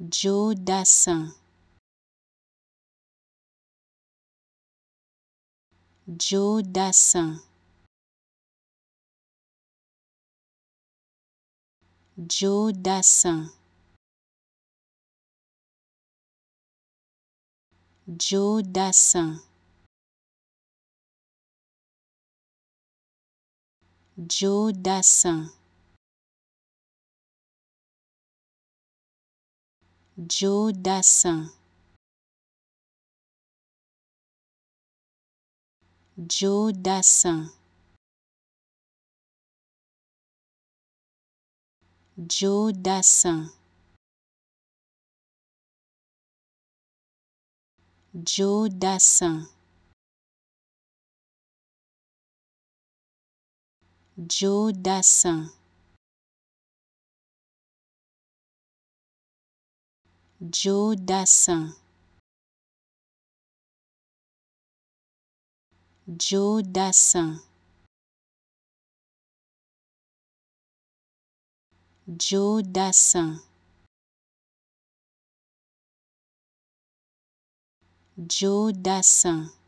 Joe Dassin. Joe Dassin. Joe Dassin. Joe Dassin. Joe Dassin. Joe Dassin. Joe Dassin. Joe Dassin. Joe Dassin. Joe Dassin. Joe Dassin. Joe Dassin. Joe Dassin. Joe Dassin.